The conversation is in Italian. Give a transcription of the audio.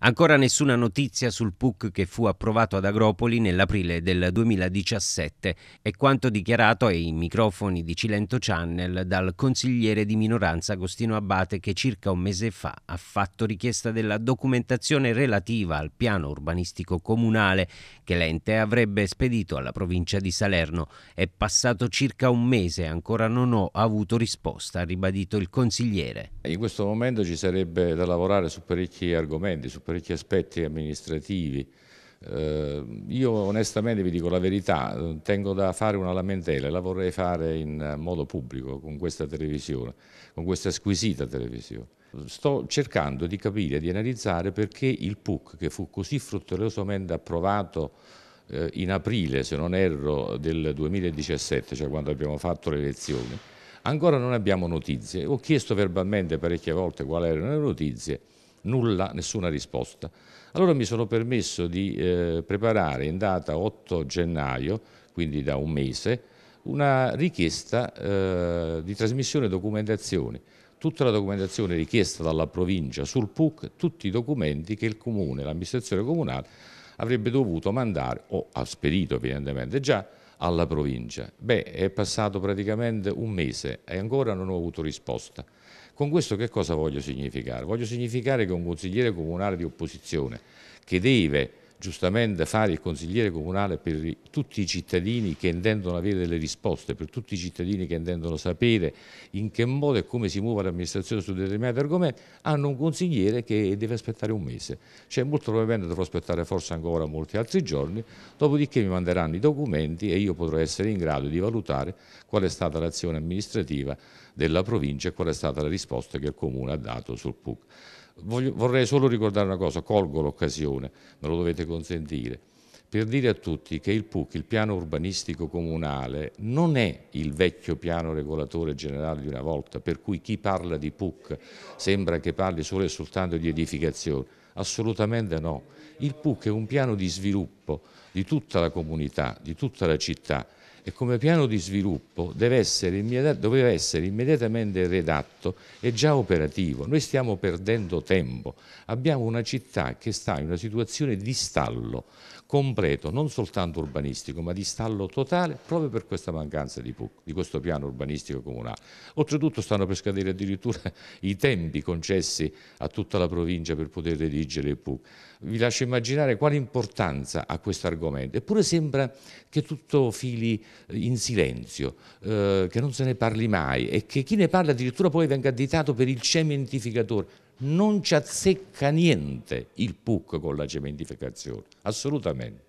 Ancora nessuna notizia sul PUC che fu approvato ad Agropoli nell'aprile del 2017 è quanto dichiarato ai microfoni di Cilento Channel dal consigliere di minoranza Agostino Abate che circa un mese fa ha fatto richiesta della documentazione relativa al piano urbanistico comunale che l'ente avrebbe spedito alla provincia di Salerno. È passato circa un mese e ancora non ho avuto risposta, ha ribadito il consigliere. In questo momento ci sarebbe da lavorare su parecchi argomenti, su parecchi aspetti amministrativi. Eh, io onestamente vi dico la verità, tengo da fare una lamentela e la vorrei fare in modo pubblico con questa televisione, con questa squisita televisione. Sto cercando di capire, di analizzare perché il PUC che fu così fruttuosamente approvato eh, in aprile, se non erro, del 2017, cioè quando abbiamo fatto le elezioni, ancora non abbiamo notizie. Ho chiesto verbalmente parecchie volte quali erano le notizie nulla, nessuna risposta. Allora mi sono permesso di eh, preparare in data 8 gennaio, quindi da un mese, una richiesta eh, di trasmissione documentazioni. Tutta la documentazione richiesta dalla provincia sul PUC, tutti i documenti che il comune, l'amministrazione comunale avrebbe dovuto mandare o ha spedito evidentemente già alla provincia. Beh, è passato praticamente un mese e ancora non ho avuto risposta. Con questo che cosa voglio significare? Voglio significare che un consigliere comunale di opposizione che deve giustamente fare il consigliere comunale per tutti i cittadini che intendono avere delle risposte, per tutti i cittadini che intendono sapere in che modo e come si muove l'amministrazione su determinati argomenti, hanno un consigliere che deve aspettare un mese. Cioè molto probabilmente dovrò aspettare forse ancora molti altri giorni, dopodiché mi manderanno i documenti e io potrò essere in grado di valutare qual è stata l'azione amministrativa della provincia e qual è stata la risposta che il comune ha dato sul PUC. Voglio, vorrei solo ricordare una cosa, colgo l'occasione, me lo dovete consentire, per dire a tutti che il PUC, il piano urbanistico comunale, non è il vecchio piano regolatore generale di una volta, per cui chi parla di PUC sembra che parli solo e soltanto di edificazione. Assolutamente no. Il PUC è un piano di sviluppo di tutta la comunità, di tutta la città e come piano di sviluppo essere doveva essere immediatamente redatto e già operativo. Noi stiamo perdendo tempo, abbiamo una città che sta in una situazione di stallo completo, non soltanto urbanistico, ma di stallo totale proprio per questa mancanza di, PUC, di questo piano urbanistico comunale. Oltretutto stanno per scadere addirittura i tempi concessi a tutta la provincia per poter redigere il PUC. Vi lascio immaginare quale importanza ha questo argomento, eppure sembra che tutto fili eh, in silenzio, eh, che non se ne parli mai e che chi ne parla addirittura poi venga additato per il cementificatore. Non ci azzecca niente il PUC con la cementificazione, assolutamente.